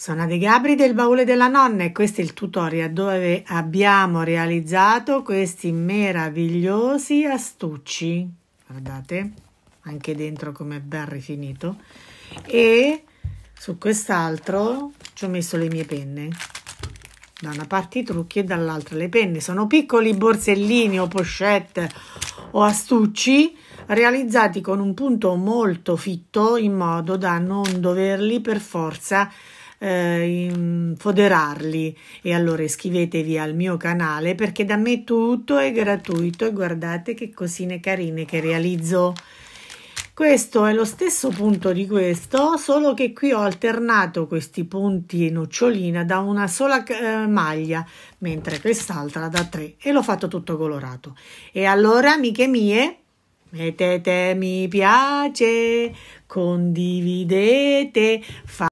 Sono De Gabri del baule della nonna e questo è il tutorial dove abbiamo realizzato questi meravigliosi astucci. Guardate, anche dentro come è ben rifinito. E su quest'altro ci ho messo le mie penne. Da una parte i trucchi e dall'altra le penne. Sono piccoli borsellini o pochette o astucci realizzati con un punto molto fitto in modo da non doverli per forza eh, foderarli. E allora iscrivetevi al mio canale perché da me tutto è gratuito e guardate che cosine carine che realizzo. Questo è lo stesso punto di questo, solo che qui ho alternato questi punti nocciolina da una sola eh, maglia, mentre quest'altra da tre e l'ho fatto tutto colorato. E allora, amiche mie, mettete mi piace, condividete, fate